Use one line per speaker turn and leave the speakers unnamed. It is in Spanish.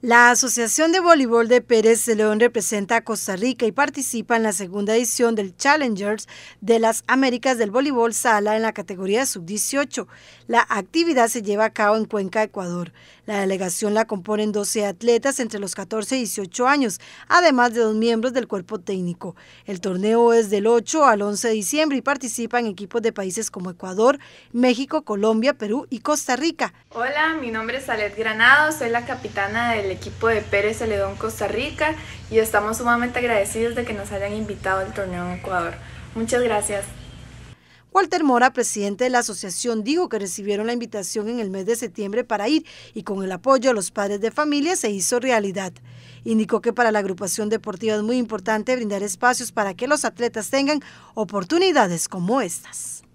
La Asociación de Voleibol de Pérez de León representa a Costa Rica y participa en la segunda edición del Challengers de las Américas del Voleibol Sala en la categoría sub-18. La actividad se lleva a cabo en Cuenca, Ecuador. La delegación la componen 12 atletas entre los 14 y 18 años, además de dos miembros del cuerpo técnico. El torneo es del 8 al 11 de diciembre y participan equipos de países como Ecuador, México, Colombia, Perú y Costa Rica.
Hola, mi nombre es Alet Granado, soy la capitana del equipo de Pérez Celedón Costa Rica y estamos sumamente agradecidos de que nos hayan invitado al torneo en Ecuador. Muchas gracias.
Walter Mora, presidente de la asociación, dijo que recibieron la invitación en el mes de septiembre para ir y con el apoyo de los padres de familia se hizo realidad. Indicó que para la agrupación deportiva es muy importante brindar espacios para que los atletas tengan oportunidades como estas.